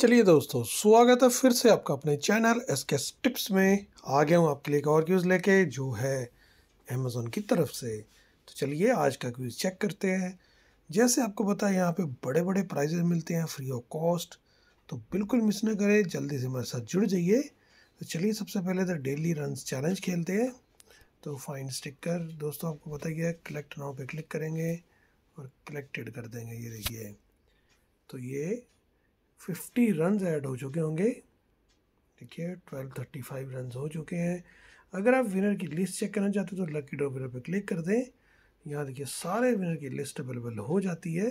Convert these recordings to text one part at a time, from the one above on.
चलिए दोस्तों स्वागत है फिर से आपका अपने चैनल एस के टिप्स में आ गया हूँ आपके लिए एक और क्यूज़ लेके जो है अमेज़ोन की तरफ से तो चलिए आज का क्यूज़ चेक करते हैं जैसे आपको पता है यहाँ पे बड़े बड़े प्राइजेज मिलते हैं फ्री ऑफ कॉस्ट तो बिल्कुल मिस ना करें जल्दी से हमारे साथ जुड़ जाइए तो चलिए सबसे पहले तो डेली रन चैलेंज खेलते हैं तो फाइन स्टिकर दोस्तों आपको पता ही है कलेक्ट नाव पर क्लिक करेंगे और कलेक्टेड कर देंगे ये देखिए तो ये फिफ्टी रन ऐड हो चुके होंगे देखिए ट्वेल्व थर्टी फाइव रन हो चुके हैं अगर आप विनर की लिस्ट चेक करना चाहते हो तो लकी ड्रॉ विनर पर क्लिक कर दें यहाँ देखिए सारे विनर की लिस्ट अवेलेबल हो जाती है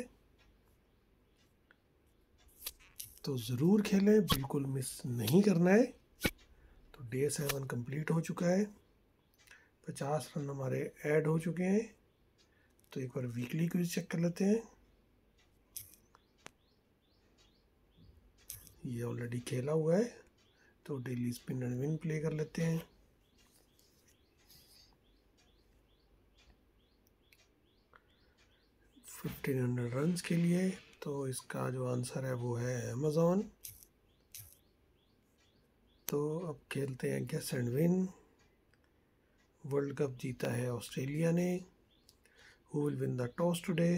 तो ज़रूर खेलें बिल्कुल मिस नहीं करना है तो डे सेवन कंप्लीट हो चुका है पचास रन हमारे ऐड हो चुके हैं तो एक बार वीकली क्विज चेक कर लेते हैं ये ऑलरेडी खेला हुआ है तो daily spin and win play कर लेते हैं फिफ्टीन हंड्रेड रन के लिए तो इसका जो आंसर है वो है अमेज़ोन तो अब खेलते हैं guess and win world cup जीता है ऑस्ट्रेलिया ने who will win the toss today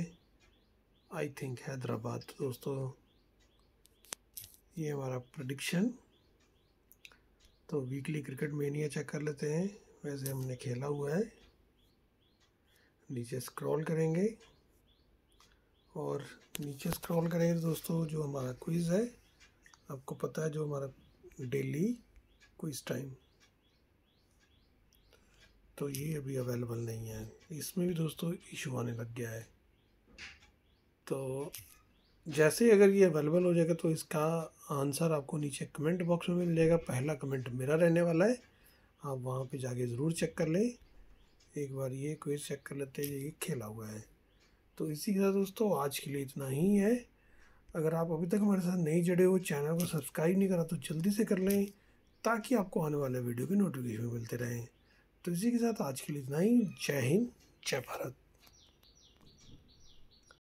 I think Hyderabad दोस्तों ये हमारा प्रडिक्शन तो वीकली क्रिकेट मेनिया चेक कर लेते हैं वैसे हमने खेला हुआ है नीचे स्क्रॉल करेंगे और नीचे स्क्रॉल करेंगे तो दोस्तों जो हमारा क्विज़ है आपको पता है जो हमारा डेली क्विज़ टाइम तो ये अभी अवेलेबल नहीं है इसमें भी दोस्तों इशू आने लग गया है तो जैसे ही अगर ये अवेलेबल हो जाएगा तो इसका आंसर आपको नीचे कमेंट बॉक्स में मिल जाएगा पहला कमेंट मेरा रहने वाला है आप वहाँ पे जाके ज़रूर चेक कर लें एक बार ये क्विज चेक कर लेते हैं ये खेला हुआ है तो इसी के साथ दोस्तों आज के लिए इतना ही है अगर आप अभी तक हमारे साथ नहीं जुड़े हो चैनल को सब्सक्राइब नहीं करा तो जल्दी से कर लें ताकि आपको आने वाले वीडियो की नोटिफिकेशन मिलते रहें तो इसी के साथ आज के लिए इतना ही जय हिंद जय भारत